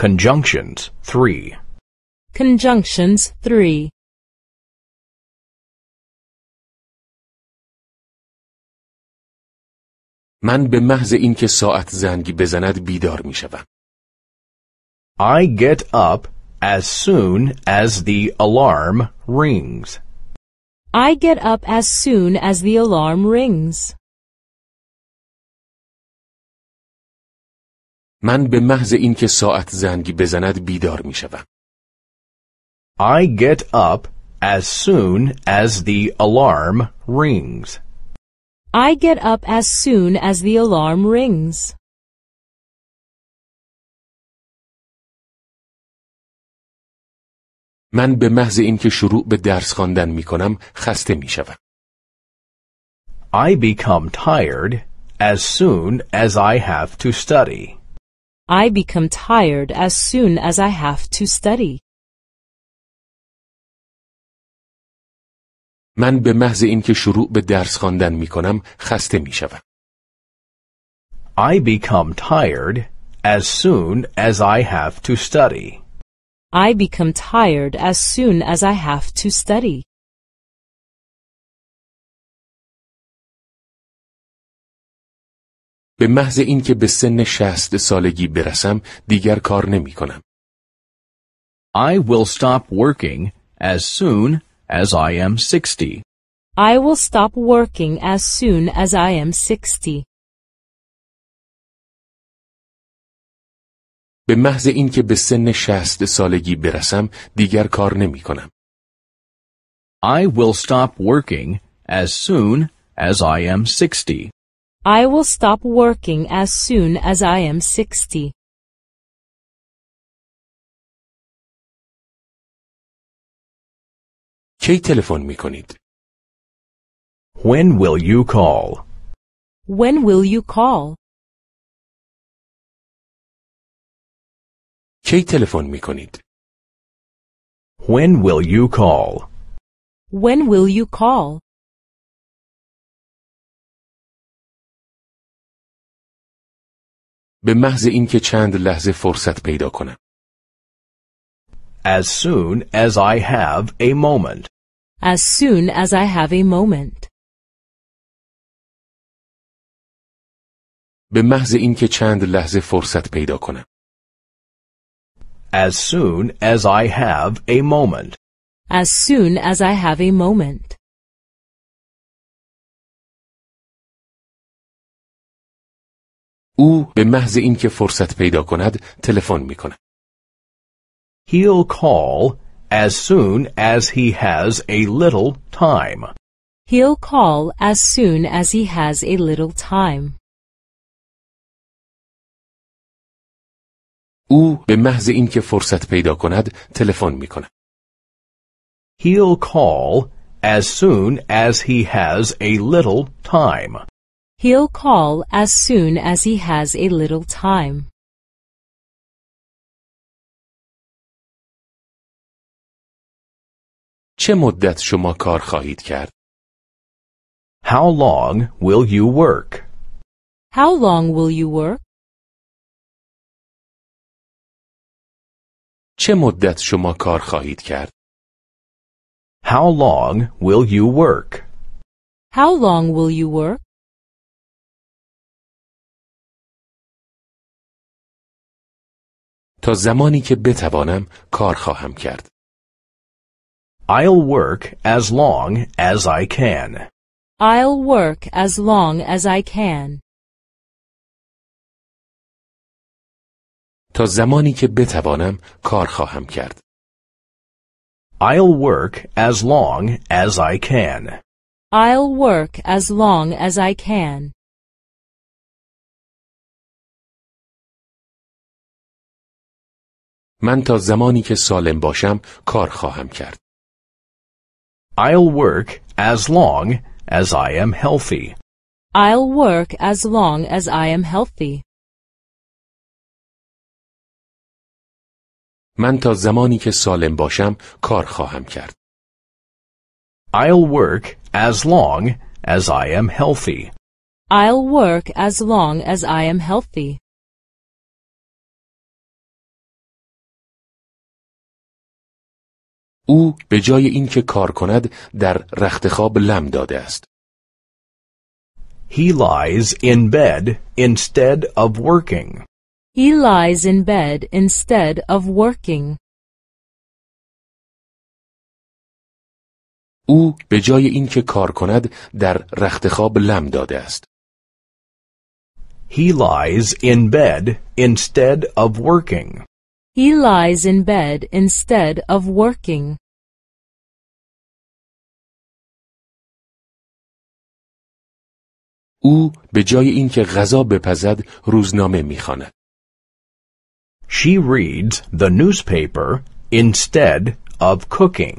Conjunctions 3. Conjunctions 3. من به محض اینکه ساعت زنگ بزند بیدار می شوم. I get up as soon as the alarm rings. I get up as soon as the alarm rings. من به محض اینکه ساعت زنگ بزند بیدار می شدم. I get up as soon as the alarm rings. I get up as soon as the alarm rings. من به محض اینکه شروع به درس خواندن می کنم خسته می شدم. I become tired as soon as I have to study. I become tired as soon as I have to study. من به محض اینکه شروع به درس خواندن می کنم خسته می شوم. I become tired as soon as I have to study. I become tired as soon as I have to study. به محض اینکه به سن شست سالگی برسم دیگر کار نمی کنم. I will stop working as soon as I am 60. I will stop working as soon as I am 60. به محض اینکه به سن شست سالگی برسم دیگر کار نمی کنم. I will stop working as soon as I am 60. I will stop working as soon as I am 60. کی telefon می When will you call? When will you call? کی telefon می When will you call? When will you call? به محض اینکه چند لحظه فرصت پیدا کنم. As soon as I have a moment. As soon as I have a moment. به محض اینکه چند لحظه فرصت پیدا کنم. As soon as I have a moment. As soon as I have a moment. او به محض اینکه فرصت پیدا کند تلفن می کند. He'll call as soon as he has a little time. He'll call as soon as he has a little time. او به محض اینکه فرصت پیدا کند تلفن می کند. He'll call as soon as he has a little time. He'll call as soon as he has a little time. چه مدت شما کار خواهید کرد؟ How long will you work? How long will you work? چه مدت شما کار خواهید کرد؟ How long will you work? How long will you work? تا زمانی که بتوانم کار خواهم کرد. I'll work as long as I can. I'll work as long as I can. تا زمانی که بتوانم کار خواهم کرد. I'll work as long as I can. I'll work as long as I can. من تا زمانی که سالم باشم کار خواهم کرد. I'll work as long as I am healthy. I'll work as long as I am healthy. من تا زمانی که سالم باشم کار خواهم کرد. I'll work as long as I am healthy. I'll work as long as I am healthy. او به جای اینکه کار کند در خواب لم داده است. He lies in bed instead of working. He lies in bed instead of working. او به جای اینکه کار کند در خواب لم داده است. He lies in bed instead of working. He lies in bed instead of working. او به جای اینکه غذا بپزد روزنامه میخواند. She reads the newspaper instead of cooking.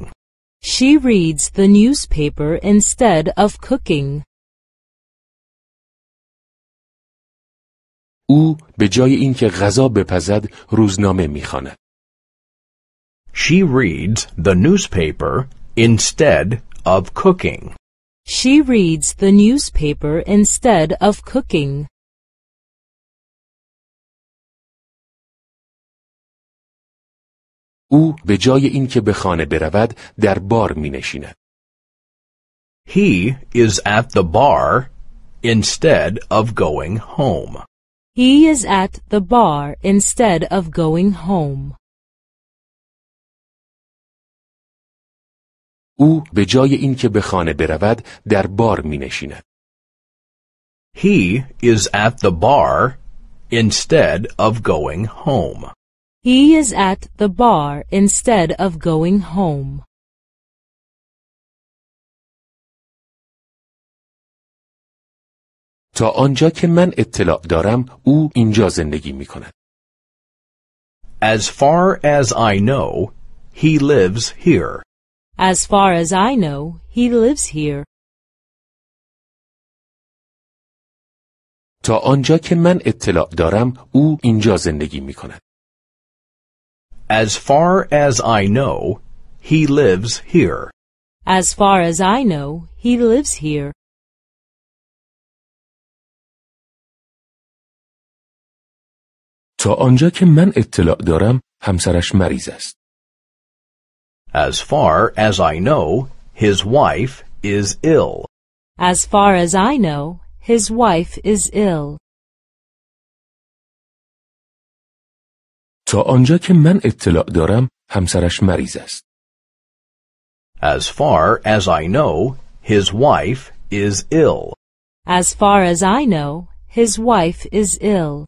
She reads the newspaper instead of cooking. او به جای اینکه غذا بپزد روزنامه میخواند. She reads the newspaper instead of cooking. She reads the newspaper instead of cooking. او به جای اینکه به خانه برود در بار می نشیند. He is at the bar instead of going home. He is at the bar instead of going home. او به جای اینکه به خانه برود در بار می نشیند. He is at the bar instead of going home. He is at the bar instead of going home. تا آنجا که من اطلاع دارم او اینجا زندگی می کند. As far as I know, he lives here. As far as I know, he lives here. تا آنجا که من اطلاع دارم او اینجا زندگی می کند. As far as I know, he lives here. As far as I know, he lives here. تا آنجا که من اطلاع دارم همسرش مریض است. As far as I know, his wife is ill. As far as I know, his wife is ill. تا آنجا که من اطلاع دارم همسرش مریض است. As far as I know, his wife is ill. As far as I know, his wife is ill.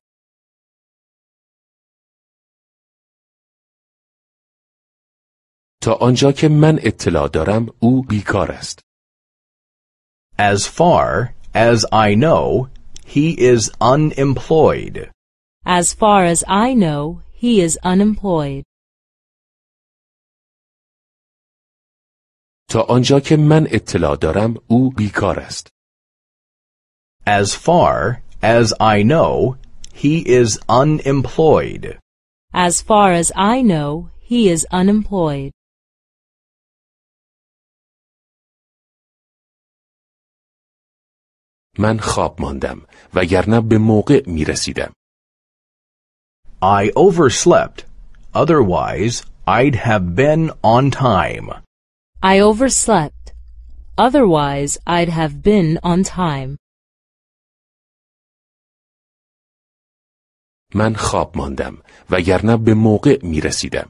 تا آنجا که من اطلاع دارم او بیکار است. As far as I know, he is unemployed. As far as I know, he is unemployed. تا آنجا که من اطلاع دارم او بیکار است. As far as I know, he is unemployed. As far as I know, he is unemployed. من خواب ماندم وگرنه به موقع می رسیدم. I overslept. Otherwise, I'd have been on time. I overslept. Otherwise, I'd have been on time. من خواب ماندم وگرنه به موقع می رسیدم.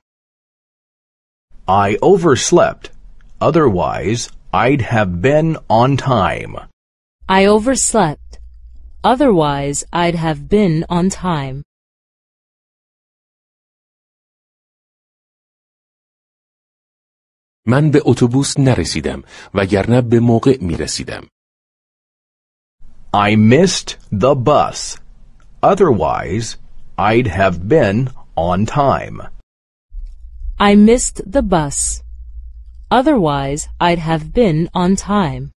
I overslept. Otherwise, I'd have been on time. I overslept. Otherwise, I'd have been on time. من به اتوبوس نرسیدم وگرنه به موقع می رسیدم. I missed the bus. Otherwise, I'd have been on time. I missed the bus. Otherwise, I'd have been on time.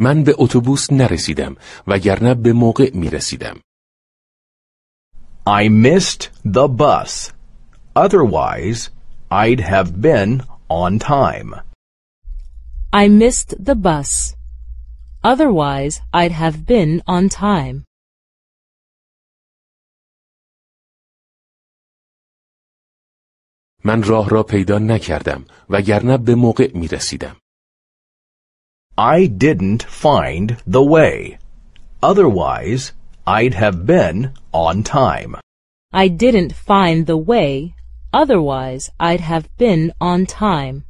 من به اتوبوس نرسیدم وگرنه به موقع می رسیدم. I missed the bus. Otherwise, I'd have been on time. I missed the bus. Otherwise, I'd have been on time. من راه را پیدا نکردم وگرنه به موقع می رسیدم. I didn't find the way. Otherwise, I'd have been on time. I didn't find the way. Otherwise, I'd have been on time.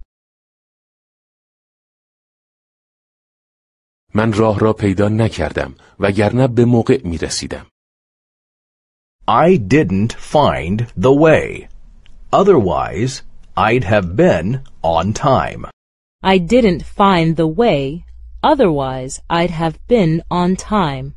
من راه را پیدا نکردم وگرنه به موقع می رسیدم. I didn't find the way. Otherwise, I'd have been on time. I didn't find the way, otherwise I'd have been on time.